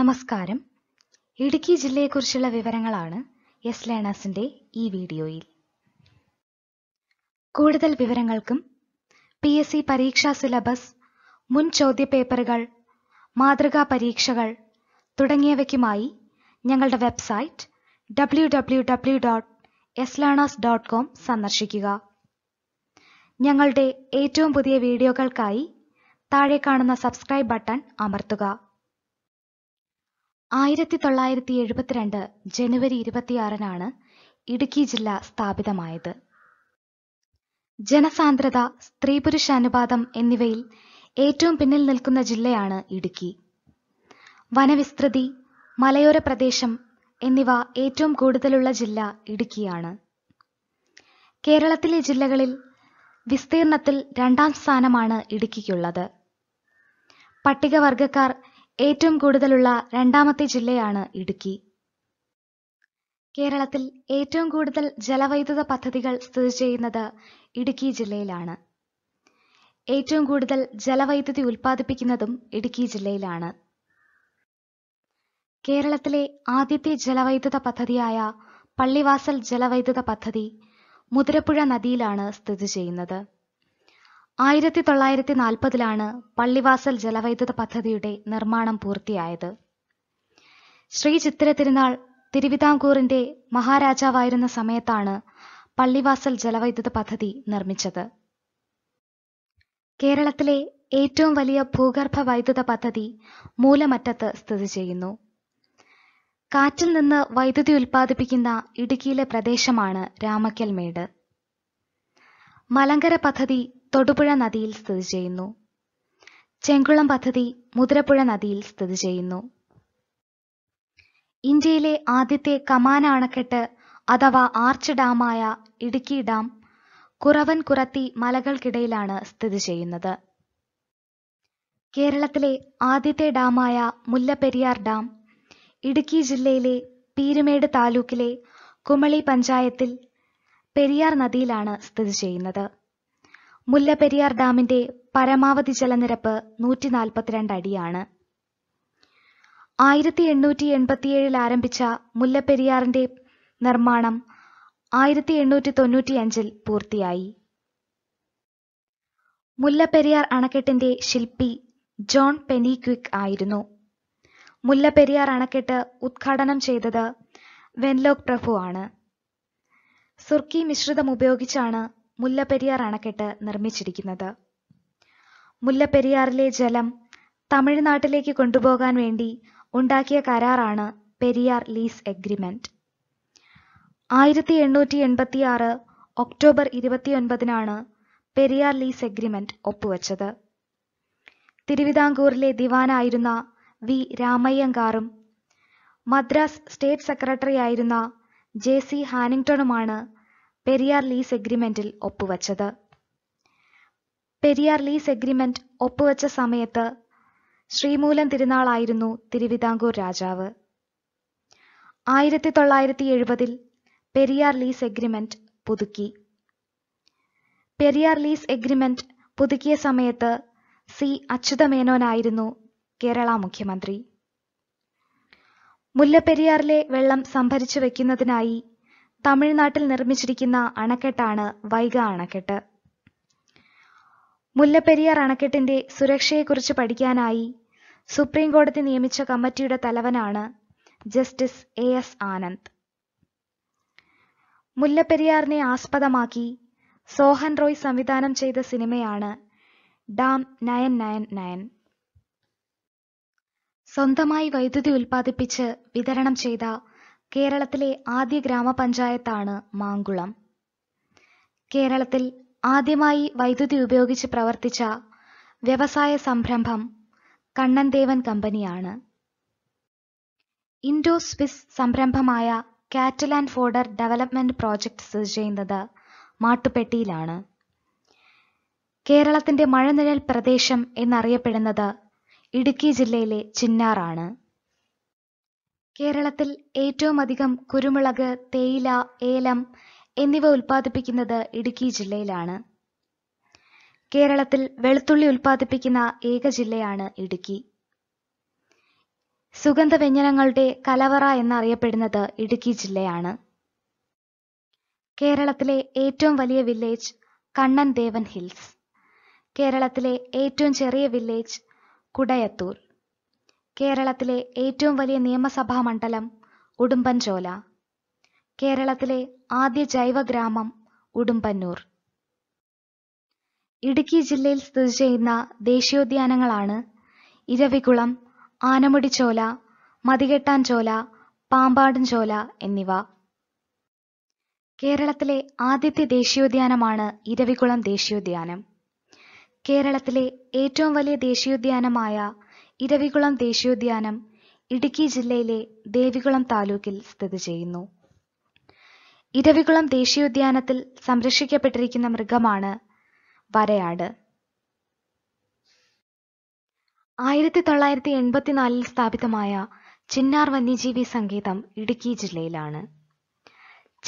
നമസ്കാരം ഇടുക്കി ജില്ലയെക്കുറിച്ചുള്ള വിവരങ്ങളാണ് എസ് ലേണേഴ്സിന്റെ ഈ വീഡിയോയിൽ കൂടുതൽ വിവരങ്ങൾക്കും പി എസ് സി പരീക്ഷാ സിലബസ് മുൻ ചോദ്യപേപ്പറുകൾ മാതൃകാ പരീക്ഷകൾ തുടങ്ങിയവയ്ക്കുമായി ഞങ്ങളുടെ website W W W dot S learners dot com സന്ദർശിക്കുക ഞങ്ങളുടെ ഏറ്റവും പുതിയ വീഡിയോകൾക്കായി താഴെ കാണുന്ന സബ്സ്ക്രൈബ് ബട്ടൺ അമർത്തുക ആയിരത്തി തൊള്ളായിരത്തി എഴുപത്തിരണ്ട് ജനുവരി ഇരുപത്തിയാറിനാണ് ഇടുക്കി ജില്ല സ്ഥാപിതമായത് ജനസാന്ദ്രത സ്ത്രീ പുരുഷ അനുപാതം എന്നിവയിൽ ഏറ്റവും പിന്നിൽ നിൽക്കുന്ന ജില്ലയാണ് ഇടുക്കി വനവിസ്തൃതി മലയോര പ്രദേശം എന്നിവ ഏറ്റവും കൂടുതലുള്ള ജില്ല ഇടുക്കിയാണ് കേരളത്തിലെ ജില്ലകളിൽ വിസ്തീർണത്തിൽ രണ്ടാം സ്ഥാനമാണ് ഇടുക്കിക്കുള്ളത് പട്ടികവർഗക്കാർ ഏറ്റവും കൂടുതലുള്ള രണ്ടാമത്തെ ജില്ലയാണ് ഇടുക്കി കേരളത്തിൽ ഏറ്റവും കൂടുതൽ ജലവൈദ്യുത പദ്ധതികൾ സ്ഥിതി ചെയ്യുന്നത് ഇടുക്കി ജില്ലയിലാണ് ഏറ്റവും കൂടുതൽ ജലവൈദ്യുതി ഉൽപ്പാദിപ്പിക്കുന്നതും ഇടുക്കി ജില്ലയിലാണ് കേരളത്തിലെ ആദ്യത്തെ ജലവൈദ്യുത പദ്ധതിയായ പള്ളിവാസൽ ജലവൈദ്യുത പദ്ധതി മുതിരപ്പുഴ നദിയിലാണ് സ്ഥിതി ചെയ്യുന്നത് ആയിരത്തി തൊള്ളായിരത്തി നാൽപ്പതിലാണ് പള്ളിവാസൽ ജലവൈദ്യുത പദ്ധതിയുടെ നിർമ്മാണം പൂർത്തിയായത് ശ്രീ ചിത്തിര തിരുനാൾ തിരുവിതാംകൂറിന്റെ മഹാരാജാവായിരുന്ന സമയത്താണ് പള്ളിവാസൽ ജലവൈദ്യുത പദ്ധതി നിർമ്മിച്ചത് കേരളത്തിലെ ഏറ്റവും വലിയ ഭൂഗർഭ വൈദ്യുത പദ്ധതി മൂലമറ്റത്ത് സ്ഥിതി ചെയ്യുന്നു കാറ്റിൽ നിന്ന് വൈദ്യുതി ഉൽപ്പാദിപ്പിക്കുന്ന ഇടുക്കിയിലെ പ്രദേശമാണ് രാമക്കൽമേട് മലങ്കര പദ്ധതി തൊടുപുഴ നദിയിൽ സ്ഥിതി ചെയ്യുന്നു ചെങ്കുളം പദ്ധതി മുതിരപ്പുഴ നദിയിൽ സ്ഥിതി ചെയ്യുന്നു ഇന്ത്യയിലെ ആദ്യത്തെ കമാന അണക്കെട്ട് അഥവാ ആർച്ച് ഡാമായ ഇടുക്കി ഡാം കുറവൻ കുറത്തി മലകൾക്കിടയിലാണ് സ്ഥിതി ചെയ്യുന്നത് കേരളത്തിലെ ആദ്യത്തെ ഡാമായ മുല്ലപ്പെരിയാർ ഡാം ഇടുക്കി ജില്ലയിലെ പീരുമേട് താലൂക്കിലെ കുമളി പഞ്ചായത്തിൽ പെരിയാർ നദിയിലാണ് സ്ഥിതി ചെയ്യുന്നത് മുല്ലപ്പെരിയാർ ഡാമിന്റെ പരമാവധി ജലനിരപ്പ് നൂറ്റി നാൽപ്പത്തിരണ്ട് അടിയാണ് ആയിരത്തി എണ്ണൂറ്റി എൺപത്തിയേഴിൽ ആരംഭിച്ച മുല്ലപ്പെരിയാറിന്റെ നിർമ്മാണം ആയിരത്തി എണ്ണൂറ്റി തൊണ്ണൂറ്റിയഞ്ചിൽ പൂർത്തിയായി മുല്ലപ്പെരിയാർ അണക്കെട്ടിന്റെ ശില്പി ജോൺ പെനി ക്വിക്ക് ആയിരുന്നു മുല്ലപ്പെരിയാർ അണക്കെട്ട് ഉദ്ഘാടനം ചെയ്തത് വെൻലോക് പ്രഭു ആണ് സുർക്കി മിശ്രിതം ഉപയോഗിച്ചാണ് മുല്ലപ്പെരിയാർ അണക്കെട്ട് നിർമ്മിച്ചിരിക്കുന്നത് മുല്ലപ്പെരിയാറിലെ ജലം തമിഴ്നാട്ടിലേക്ക് കൊണ്ടുപോകാൻ വേണ്ടി ഉണ്ടാക്കിയ കരാറാണ് പെരിയാർ ലീസ് എഗ്രിമെന്റ് ആയിരത്തി എണ്ണൂറ്റി എൺപത്തി ആറ് ഒക്ടോബർ ഇരുപത്തിയൊൻപതിനാണ് പെരിയാർ ലീസ് എഗ്രിമെന്റ് ഒപ്പുവച്ചത് തിരുവിതാംകൂറിലെ ദിവാനായിരുന്ന വി രാമയ്യങ്കാറും മദ്രാസ് സ്റ്റേറ്റ് സെക്രട്ടറി ആയിരുന്ന ജെ സി ഹാനിങ്ടണുമാണ് പെരിയാർ ലീസ് എഗ്രിമെന്റിൽ ഒപ്പുവച്ചത് പെരിയാർ ലീസ് എഗ്രിമെന്റ് ഒപ്പുവച്ച സമയത്ത് ശ്രീമൂലം തിരുനാളായിരുന്നു തിരുവിതാംകൂർ രാജാവ് ആയിരത്തി തൊള്ളായിരത്തി എഴുപതിൽ പെരിയാർ ലീസ് എഗ്രിമെന്റ് പുതുക്കി പെരിയാർ ലീസ് എഗ്രിമെന്റ് പുതുക്കിയ സമയത്ത് സി അച്യുതമേനോനായിരുന്നു കേരള മുഖ്യമന്ത്രി മുല്ലപ്പെരിയാറിലെ വെള്ളം സംഭരിച്ചു വെക്കുന്നതിനായി തമിഴ്നാട്ടിൽ നിർമ്മിച്ചിരിക്കുന്ന അണക്കെട്ടാണ് വൈഗ അണക്കെട്ട് മുല്ലപ്പെരിയാർ അണക്കെട്ടിന്റെ സുരക്ഷയെക്കുറിച്ച് പഠിക്കാനായി സുപ്രീം കോടതി നിയമിച്ച കമ്മിറ്റിയുടെ തലവനാണ് ജസ്റ്റിസ് എ എസ് ആനന്ദ് മുല്ലപ്പെരിയാറിനെ ആസ്പദമാക്കി സോഹൻ റോയ് സംവിധാനം ചെയ്ത സിനിമയാണ് ഡാം നയൻ നയൻ നയൻ സ്വന്തമായി വൈദ്യുതി ഉൽപ്പാദിപ്പിച്ച് വിതരണം ചെയ്ത കേരളത്തിലെ ആദ്യ ഗ്രാമപഞ്ചായത്താണ് മാങ്കുളം കേരളത്തിൽ ആദ്യമായി വൈദ്യുതി ഉപയോഗിച്ച് പ്രവർത്തിച്ച വ്യവസായ സംരംഭം കണ്ണൻദേവൻ കമ്പനിയാണ് ഇൻഡോ സ്വിസ് സംരംഭമായ cattle and fodder development project സ്ഥിതി ചെയ്യുന്നത് മാട്ടുപെട്ടിയിലാണ് കേരളത്തിന്റെ മഴനിഴൽ പ്രദേശം എന്നറിയപ്പെടുന്നത് ഇടുക്കി ജില്ലയിലെ ചിന്നാറാണ് കേരളത്തിൽ ഏറ്റവുമധികം കുരുമുളക് തേയില ഏലം എന്നിവ ഉൽപ്പാദിപ്പിക്കുന്നത് ഇടുക്കി ജില്ലയിലാണ് കേരളത്തിൽ വെളുത്തുള്ളി ഉൽപ്പാദിപ്പിക്കുന്ന ഏക ജില്ലയാണ് ഇടുക്കി സുഗന്ധവ്യഞ്ജനങ്ങളുടെ കലവറ എന്നറിയപ്പെടുന്നത് ഇടുക്കി ജില്ലയാണ് കേരളത്തിലെ ഏറ്റവും വലിയ വില്ലേജ് കണ്ണൻ ദേവൻ ഹിൽസ് കേരളത്തിലെ ഏറ്റവും ചെറിയ വില്ലേജ് കുടയത്തൂർ കേരളത്തിലെ ഏറ്റവും വലിയ നിയമസഭാ മണ്ഡലം ഉടുമ്പൻചോല കേരളത്തിലെ ആദ്യ ജൈവഗ്രാമം ഉടുമ്പന്നൂർ ഇടുക്കി ജില്ലയിൽ സ്ഥിതി ചെയ്യുന്ന ദേശീയോദ്യാനങ്ങളാണ് ഇരവികുളം ആനമുടിച്ചോല മതികെട്ടാൻചോല പാമ്പാടൻചോല എന്നിവ കേരളത്തിലെ ആദ്യത്തെ ദേശീയോദ്യാനമാണ് ഇരവികുളം ദേശീയോദ്യാനം കേരളത്തിലെ ഏറ്റവും വലിയ ദേശീയോദ്യാനമായ ഇരവികുളം ദേശീയോദ്യാനം ഇടുക്കി ജില്ലയിലെ ദേവികുളം താലൂക്കിൽ സ്ഥിതി ചെയ്യുന്നു ഇരവികുളം ദേശീയോദ്യാനത്തിൽ സംരക്ഷിക്കപ്പെട്ടിരിക്കുന്ന മൃഗമാണ് വരയാട് ആയിരത്തി തൊള്ളായിരത്തി എൺപത്തിനാലിൽ സ്ഥാപിതമായ ചിന്നാർ വന്യജീവി സങ്കേതം ഇടുക്കി ജില്ലയിലാണ്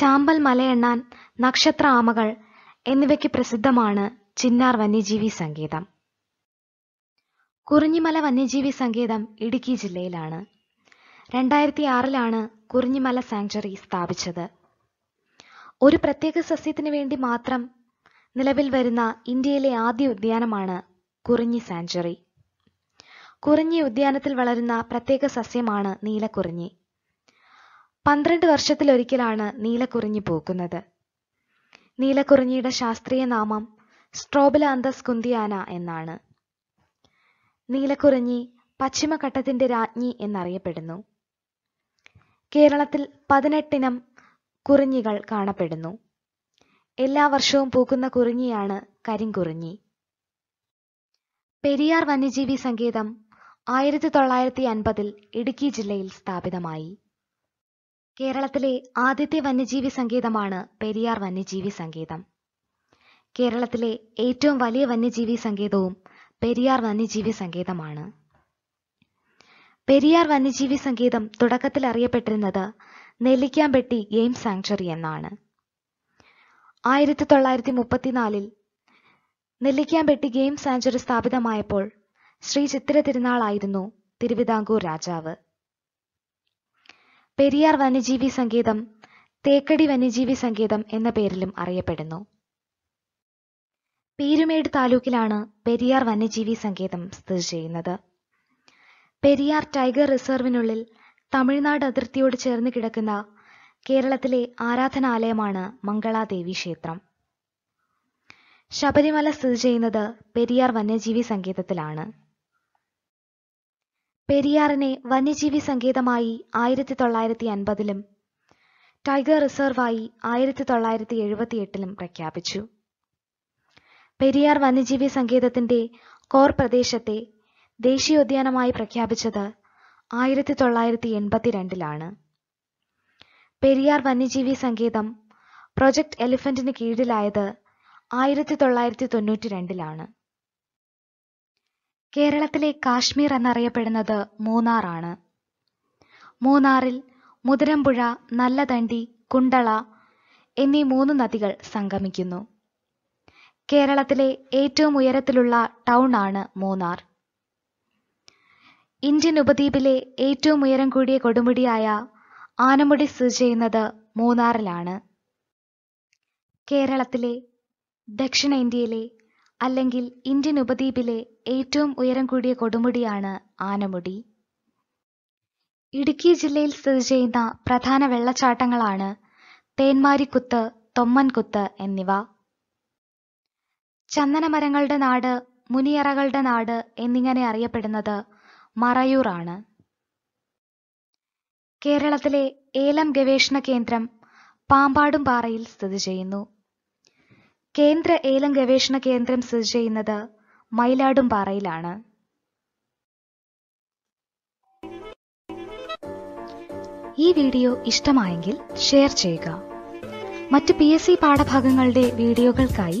ചാമ്പൽ മലയെണ്ണാൻ നക്ഷത്ര ആമകൾ എന്നിവയ്ക്ക് പ്രസിദ്ധമാണ് ചിന്നാർ വന്യജീവി സങ്കേതം കുറിഞ്ഞിമല വന്യജീവി സങ്കേതം ഇടുക്കി ജില്ലയിലാണ് രണ്ടായിരത്തി ആറിലാണ് കുറിഞ്ഞിമല സാങ്ച്വറി സ്ഥാപിച്ചത് ഒരു പ്രത്യേക സസ്യത്തിന് വേണ്ടി മാത്രം നിലവിൽ വരുന്ന ഇന്ത്യയിലെ ആദ്യ ഉദ്യാനമാണ് കുറിഞ്ഞി സാങ്ച്വറി കുറിഞ്ഞി ഉദ്യാനത്തിൽ വളരുന്ന പ്രത്യേക സസ്യമാണ് നീലക്കുറിഞ്ഞി പന്ത്രണ്ട് വർഷത്തിലൊരിക്കലാണ് നീലക്കുറിഞ്ഞി പൂക്കുന്നത് നീലക്കുറിഞ്ഞിയുടെ ശാസ്ത്രീയ നാമം സ്ട്രോബലാന്തസ് കുന്തിയാന എന്നാണ് നീലക്കുറിഞ്ഞി പശ്ചിമഘട്ടത്തിന്റെ രാജ്ഞി എന്നറിയപ്പെടുന്നു കേരളത്തിൽ പതിനെട്ടിനം കുറിഞ്ഞികൾ കാണപ്പെടുന്നു എല്ലാ വർഷവും പൂക്കുന്ന കുറിഞ്ഞിയാണ് കരിങ്കുറിഞ്ഞി പെരിയാർ വന്യജീവി സങ്കേതം ആയിരത്തി തൊള്ളായിരത്തി അൻപതിൽ ഇടുക്കി ജില്ലയിൽ സ്ഥാപിതമായി കേരളത്തിലെ ആദ്യത്തെ വന്യജീവി സങ്കേതമാണ് പെരിയാർ വന്യജീവി സങ്കേതം കേരളത്തിലെ ഏറ്റവും വലിയ വന്യജീവി സങ്കേതവും പെരിയാർ വന്യജീവി സങ്കേതമാണ് പെരിയാർ വന്യജീവി സങ്കേതം തുടക്കത്തിൽ അറിയപ്പെട്ടിരുന്നത് നെല്ലിക്കാമ്പെട്ടി ഗെയിം സാങ്ച്വറി എന്നാണ് ആയിരത്തി തൊള്ളായിരത്തി മുപ്പത്തിനാലിൽ നെല്ലിക്കാമ്പെട്ടി ഗെയിം സാങ്ച്വറി സ്ഥാപിതമായപ്പോൾ ശ്രീ ചിത്തിര തിരുനാളായിരുന്നു തിരുവിതാംകൂർ രാജാവ് പെരിയാർ വന്യജീവി സങ്കേതം തേക്കടി വന്യജീവി സങ്കേതം എന്ന പേരിലും അറിയപ്പെടുന്നു പീരുമേട് താലൂക്കിലാണ് പെരിയാർ വന്യജീവി സങ്കേതം സ്ഥിതി ചെയ്യുന്നത് പെരിയാർ ടൈഗർ റിസർവിനുള്ളിൽ തമിഴ്നാട് അതിർത്തിയോട് ചേർന്ന് കിടക്കുന്ന കേരളത്തിലെ ആരാധനാലയമാണ് മംഗളാദേവി ക്ഷേത്രം ശബരിമല സ്ഥിതി ചെയ്യുന്നത് പെരിയാർ വന്യജീവി സങ്കേതത്തിലാണ് പെരിയാറിനെ വന്യജീവി സങ്കേതമായി ആയിരത്തി തൊള്ളായിരത്തി അൻപതിലും ടൈഗർ റിസർവായി ആയിരത്തി തൊള്ളായിരത്തി എഴുപത്തിയെട്ടിലും പ്രഖ്യാപിച്ചു പെരിയാർ വന്യജീവി സങ്കേതത്തിന്റെ കോർ പ്രദേശത്തെ ദേശീയോദ്യാനമായി പ്രഖ്യാപിച്ചത് ആയിരത്തി തൊള്ളായിരത്തി എൺപത്തിരണ്ടിലാണ് പെരിയാർ വന്യജീവി സങ്കേതം പ്രൊജക്ട് എലിഫന്റിന് കീഴിലായത് ആയിരത്തി തൊള്ളായിരത്തി തൊണ്ണൂറ്റി രണ്ടിലാണ് കേരളത്തിലെ കാശ്മീർ എന്നറിയപ്പെടുന്നത് മൂന്നാറാണ് മൂന്നാറിൽ മുതിരമ്പുഴ നല്ലതണ്ടി കുണ്ടള എന്നീ മൂന്ന് നദികൾ സംഗമിക്കുന്നു കേരളത്തിലെ ഏറ്റവും ഉയരത്തിലുള്ള ടൗൺ ആണ് മൂന്നാർ ഇന്ത്യൻ ഉപദ്വീപിലെ ഏറ്റവും ഉയരം കൂടിയ കൊടുമുടിയായ ആനമുടി സ്ഥിതി ചെയ്യുന്നത് മൂന്നാറിലാണ് കേരളത്തിലെ ദക്ഷിണേന്ത്യയിലെ അല്ലെങ്കിൽ ഇന്ത്യൻ ഉപദ്വീപിലെ ഏറ്റവും ഉയരം കൂടിയ കൊടുമുടിയാണ് ആനമുടി ഇടുക്കി ജില്ലയിൽ സ്ഥിതി ചെയ്യുന്ന പ്രധാന വെള്ളച്ചാട്ടങ്ങളാണ് തേന്മാരിക്കുത്ത് തൊമ്മൻകുത്ത് എന്നിവ ചന്ദനമരങ്ങളുടെ നാട് മുനിയറകളുടെ നാട് എന്നിങ്ങനെ അറിയപ്പെടുന്നത് മറയൂറാണ് കേരളത്തിലെ ഏലം ഗവേഷണ കേന്ദ്രം പാമ്പാടും പാറയിൽ സ്ഥിതി ചെയ്യുന്നു കേന്ദ്ര ഏലം ഗവേഷണ കേന്ദ്രം സ്ഥിതി ചെയ്യുന്നത് മയിലാടും പാറയിലാണ് ഈ വീഡിയോ ഇഷ്ടമായെങ്കിൽ ഷെയർ ചെയ്യുക മറ്റ് പി എസ് സി പാഠഭാഗങ്ങളുടെ വീഡിയോകൾക്കായി